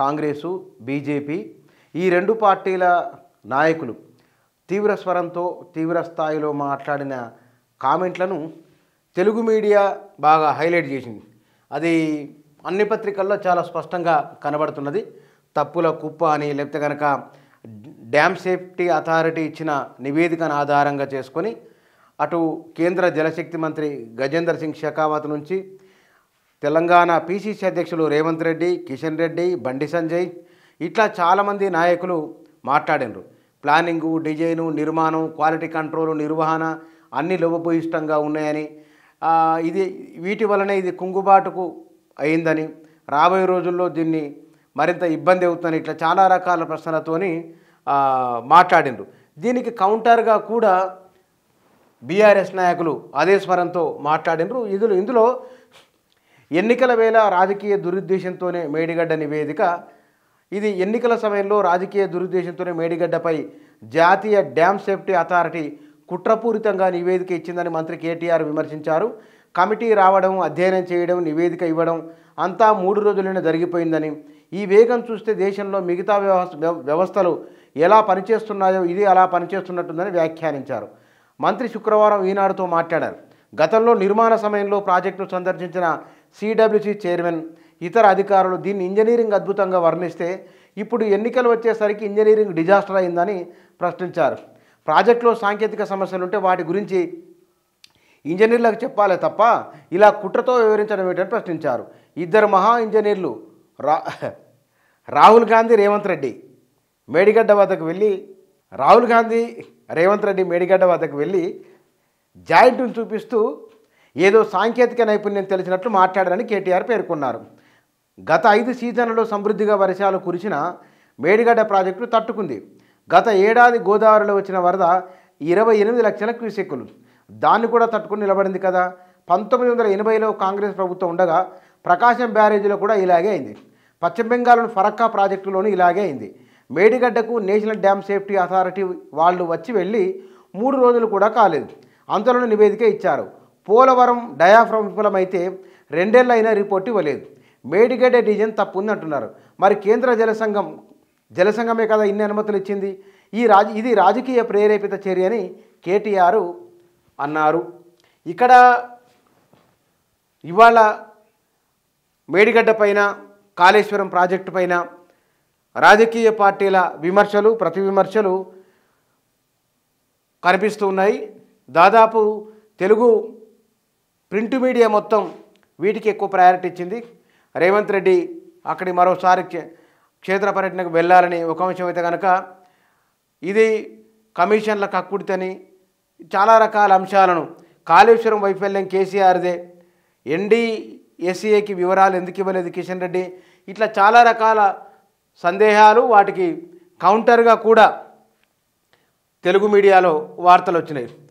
Congress BJP ఈ రెండు పార్టీల నాయకులు తీవ్ర స్వరంతో తీవ్ర స్థాయిలో మాట్లాడిన కామెంట్లను తెలుగు మీడియా బాగా హైలైట్ చేసింది అది అన్ని పత్రికల్లో చాలా స్పష్టంగా కనబడుతున్నది తప్పుల కుప్ప అని లేకపోతే కనుక డ్యామ్ సేఫ్టీ అథారిటీ ఇచ్చిన నివేదికను ఆధారంగా చేసుకొని అటు కేంద్ర జలశక్తి మంత్రి గజేంద్ర సింగ్ షెకావత్ నుంచి తెలంగాణ పీసీసీ అధ్యక్షులు రేవంత్ రెడ్డి కిషన్ రెడ్డి బండి సంజయ్ ఇట్లా చాలామంది నాయకులు మాట్లాడినరు ప్లానింగు డిజైను నిర్మాణం క్వాలిటీ కంట్రోల్ నిర్వహణ అన్నీ లోపభూయిష్టంగా ఉన్నాయని ఇది వీటి వలనే ఇది కుంగుబాటుకు అయిందని రాబోయే రోజుల్లో దీన్ని మరింత ఇబ్బంది అవుతుందని ఇట్లా చాలా రకాల ప్రశ్నలతోని మాట్లాడిండ్రు దీనికి కౌంటర్గా కూడా బీఆర్ఎస్ నాయకులు అదే స్వరంతో మాట్లాడినరు ఇందులో ఇందులో ఎన్నికల వేళ రాజకీయ దురుద్దేశంతోనే మేడిగడ్డ నివేదిక ఇది ఎన్నికల సమయంలో రాజకీయ దురుద్దేశంతోనే మేడిగడ్డపై జాతీయ డ్యామ్ సేఫ్టీ అథారిటీ కుట్రపూరితంగా నివేదిక ఇచ్చిందని మంత్రి కేటీఆర్ విమర్శించారు కమిటీ రావడం అధ్యయనం చేయడం నివేదిక ఇవ్వడం అంతా మూడు రోజులనే జరిగిపోయిందని ఈ వేగం చూస్తే దేశంలో మిగతా వ్యవస్థలు ఎలా పనిచేస్తున్నాయో ఇది అలా పనిచేస్తున్నట్టుందని వ్యాఖ్యానించారు మంత్రి శుక్రవారం ఈనాడుతో మాట్లాడారు గతంలో నిర్మాణ సమయంలో ప్రాజెక్టును సందర్శించిన సిడబ్ల్యూసి చైర్మన్ ఇతర అధికారులు దీన్ని ఇంజనీరింగ్ అద్భుతంగా వర్ణిస్తే ఇప్పుడు ఎన్నికలు వచ్చేసరికి ఇంజనీరింగ్ డిజాస్టర్ అయిందని ప్రశ్నించారు ప్రాజెక్టులో సాంకేతిక సమస్యలు ఉంటే వాటి గురించి ఇంజనీర్లకు చెప్పాలే తప్ప ఇలా కుట్రతో వివరించడం ఏమిటని ప్రశ్నించారు ఇద్దరు మహా ఇంజనీర్లు రా రాహుల్ గాంధీ రేవంత్ రెడ్డి మేడిగడ్డ వద్దకు వెళ్ళి రాహుల్ గాంధీ రేవంత్ రెడ్డి మేడిగడ్డ వద్దకు వెళ్ళి జాయింట్ను చూపిస్తూ ఏదో సాంకేతిక నైపుణ్యం తెలిసినట్లు మాట్లాడారని కేటీఆర్ పేర్కొన్నారు గత ఐదు సీజన్లలో సమృద్ధిగా వర్షాలు కురిసిన మేడిగడ్డ ప్రాజెక్టు తట్టుకుంది గత ఏడాది గోదావరిలో వచ్చిన వరద ఇరవై ఎనిమిది లక్షల క్యూసెక్కులు దాన్ని కూడా తట్టుకుని నిలబడింది కదా పంతొమ్మిది వందల ఎనభైలో కాంగ్రెస్ ప్రభుత్వం ఉండగా ప్రకాశం బ్యారేజీలో కూడా ఇలాగే అయింది పశ్చిమ బెంగాల్లోని ఫరక్కా ప్రాజెక్టులోనూ ఇలాగే అయింది మేడిగడ్డకు నేషనల్ డ్యామ్ సేఫ్టీ అథారిటీ వాళ్ళు వచ్చి వెళ్ళి మూడు రోజులు కూడా కాలేదు ఆందోళన నివేదిక ఇచ్చారు పోలవరం డయాఫ్రమ్ విఫలమైతే అయినా రిపోర్ట్ ఇవ్వలేదు మేడిగడ్డ డిజైన్ తప్పు ఉందంటున్నారు మరి కేంద్ర జలసంఘం జలసంఘమే కదా ఇన్ని అనుమతులు ఇచ్చింది ఈ రాజ ఇది రాజకీయ ప్రేరేపిత చర్య అని కేటీఆర్ అన్నారు ఇక్కడ ఇవాళ మేడిగడ్డ పైన కాళేశ్వరం ప్రాజెక్టు పైన రాజకీయ పార్టీల విమర్శలు ప్రతి విమర్శలు కనిపిస్తూ ఉన్నాయి దాదాపు తెలుగు ప్రింట్ మీడియా మొత్తం వీటికి ఎక్కువ ప్రయారిటీ ఇచ్చింది రేవంత్ రెడ్డి అక్కడి మరోసారి క్షేత్ర పర్యటనకు వెళ్ళాలని ఒక అంశం అయితే కనుక ఇది కమిషన్ల కక్కుడితని చాలా రకాల అంశాలను కాళేశ్వరం వైఫల్యం కేసీఆర్దే ఎన్డీ వివరాలు ఎందుకు ఇవ్వలేదు కిషన్ రెడ్డి ఇట్లా చాలా రకాల సందేహాలు వాటికి కౌంటర్గా కూడా తెలుగు మీడియాలో వార్తలు వచ్చినాయి